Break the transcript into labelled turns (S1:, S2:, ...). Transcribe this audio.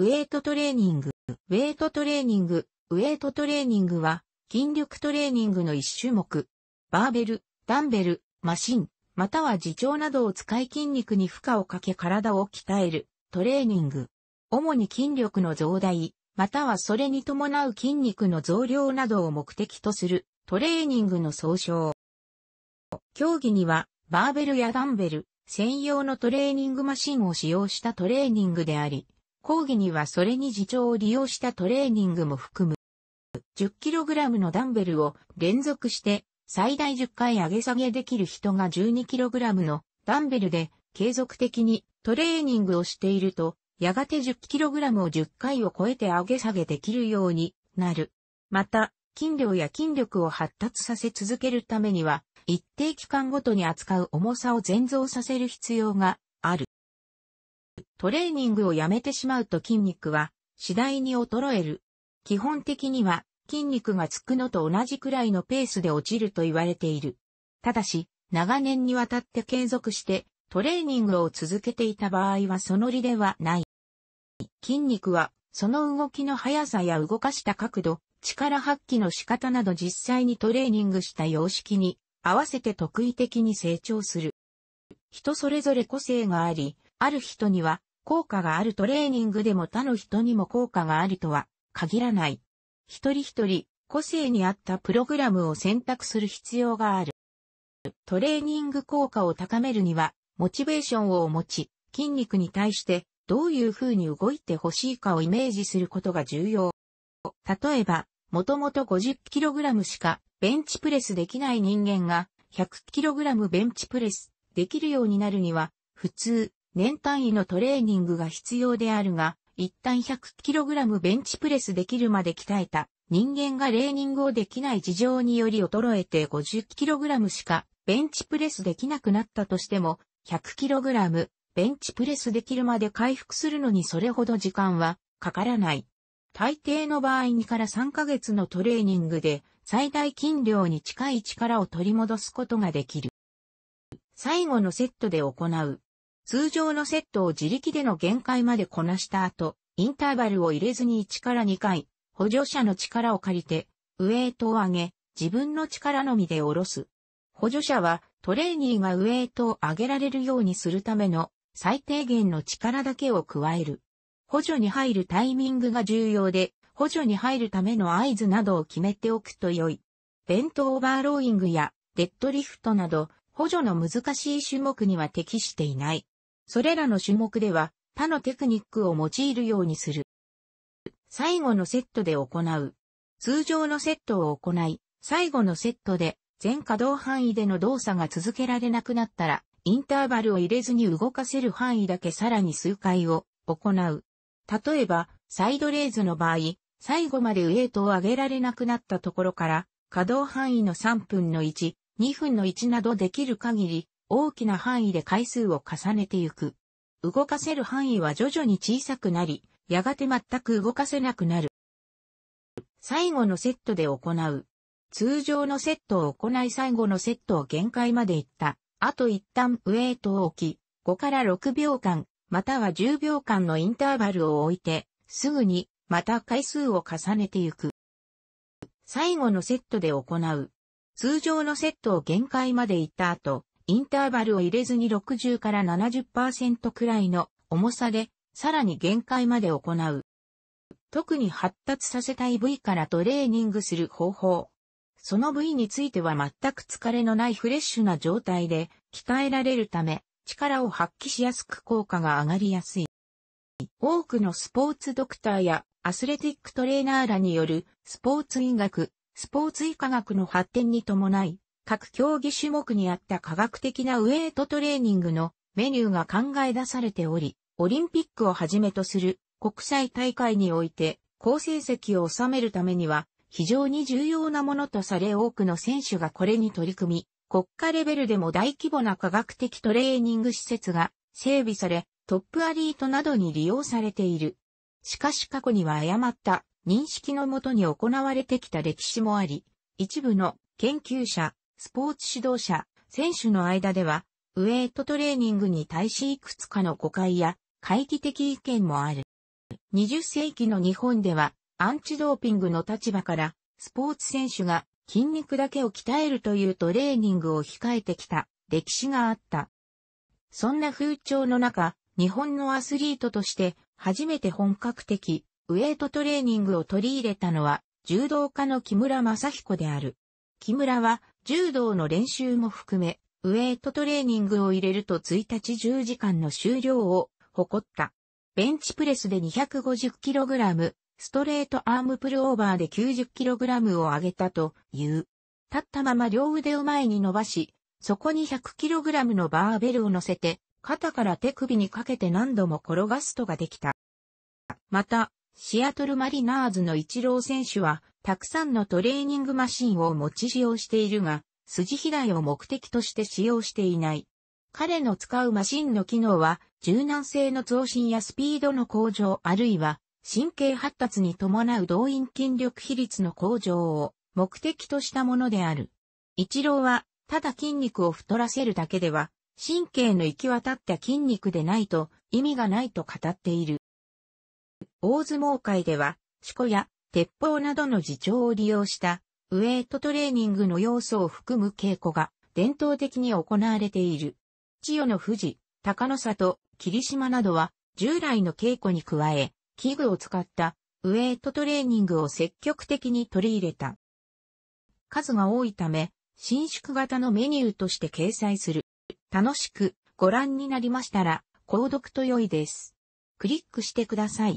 S1: ウェイトトレーニング。ウェイトトレーニング。ウェイトトレーニングは、筋力トレーニングの一種目。バーベル、ダンベル、マシン、または自重などを使い筋肉に負荷をかけ体を鍛える、トレーニング。主に筋力の増大、またはそれに伴う筋肉の増量などを目的とする、トレーニングの総称。競技には、バーベルやダンベル、専用のトレーニングマシンを使用したトレーニングであり、講義にはそれに自重を利用したトレーニングも含む。10kg のダンベルを連続して最大10回上げ下げできる人が 12kg のダンベルで継続的にトレーニングをしていると、やがて 10kg を10回を超えて上げ下げできるようになる。また、筋量や筋力を発達させ続けるためには、一定期間ごとに扱う重さを全増させる必要がある。トレーニングをやめてしまうと筋肉は次第に衰える。基本的には筋肉がつくのと同じくらいのペースで落ちると言われている。ただし、長年にわたって継続してトレーニングを続けていた場合はその理ではない。筋肉はその動きの速さや動かした角度、力発揮の仕方など実際にトレーニングした様式に合わせて特異的に成長する。人それぞれ個性があり、ある人には効果があるトレーニングでも他の人にも効果があるとは限らない。一人一人、個性に合ったプログラムを選択する必要がある。トレーニング効果を高めるには、モチベーションを持ち、筋肉に対してどういう風に動いてほしいかをイメージすることが重要。例えば、もともと 50kg しかベンチプレスできない人間が 100kg ベンチプレスできるようになるには、普通年単位のトレーニングが必要であるが、一旦 100kg ベンチプレスできるまで鍛えた人間がレーニングをできない事情により衰えて 50kg しかベンチプレスできなくなったとしても 100kg ベンチプレスできるまで回復するのにそれほど時間はかからない。大抵の場合2から3ヶ月のトレーニングで最大筋量に近い力を取り戻すことができる。最後のセットで行う通常のセットを自力での限界までこなした後、インターバルを入れずに1から2回、補助者の力を借りて、ウエイトを上げ、自分の力のみで下ろす。補助者はトレーニーがウエイトを上げられるようにするための最低限の力だけを加える。補助に入るタイミングが重要で、補助に入るための合図などを決めておくと良い。ベントオーバーローイングやデッドリフトなど、補助の難しい種目には適していない。それらの種目では、他のテクニックを用いるようにする。最後のセットで行う。通常のセットを行い、最後のセットで全可動範囲での動作が続けられなくなったら、インターバルを入れずに動かせる範囲だけさらに数回を行う。例えば、サイドレーズの場合、最後までウェイトを上げられなくなったところから、可動範囲の3分の1、2分の1などできる限り、大きな範囲で回数を重ねてゆく。動かせる範囲は徐々に小さくなり、やがて全く動かせなくなる。最後のセットで行う。通常のセットを行い最後のセットを限界までいった。あと一旦ウェイトを置き、5から6秒間、または10秒間のインターバルを置いて、すぐに、また回数を重ねてゆく。最後のセットで行う。通常のセットを限界までいった後、インターバルを入れずに60から70%くらいの重さで、さらに限界まで行う。特に発達させたい部位からトレーニングする方法。その部位については全く疲れのないフレッシュな状態で鍛えられるため、力を発揮しやすく効果が上がりやすい。多くのスポーツドクターやアスレティックトレーナーらによるスポーツ医学、スポーツ医科学の発展に伴い、各競技種目にあった科学的なウエイトトレーニングのメニューが考え出されており、オリンピックをはじめとする国際大会において好成績を収めるためには非常に重要なものとされ多くの選手がこれに取り組み、国家レベルでも大規模な科学的トレーニング施設が整備され、トップアリートなどに利用されている。しかし過去には誤った認識のもとに行われてきた歴史もあり、一部の研究者、スポーツ指導者、選手の間では、ウェイトトレーニングに対しいくつかの誤解や、会議的意見もある。20世紀の日本では、アンチドーピングの立場から、スポーツ選手が筋肉だけを鍛えるというトレーニングを控えてきた歴史があった。そんな風潮の中、日本のアスリートとして初めて本格的ウェイトトレーニングを取り入れたのは柔道家の木村正彦である。木村は柔道の練習も含め、ウェイトトレーニングを入れると1日10時間の終了を誇った。ベンチプレスで 250kg、ストレートアームプルオーバーで 90kg を上げたという。立ったまま両腕を前に伸ばし、そこに 100kg のバーベルを乗せて、肩から手首にかけて何度も転がすとができた。また、シアトルマリナーズのイチロー選手は、たくさんのトレーニングマシンを持ち使用しているが、筋肥大を目的として使用していない。彼の使うマシンの機能は、柔軟性の増進やスピードの向上あるいは、神経発達に伴う動員筋力比率の向上を目的としたものである。一郎は、ただ筋肉を太らせるだけでは、神経の行き渡った筋肉でないと意味がないと語っている。大相撲界では、四股や鉄砲などの自重を利用したウェイトトレーニングの要素を含む稽古が伝統的に行われている。千代の富士、高の里、霧島などは従来の稽古に加え、器具を使ったウェイトトレーニングを積極的に取り入れた。数が多いため、伸縮型のメニューとして掲載する。楽しくご覧になりましたら、購読と良いです。クリックしてください。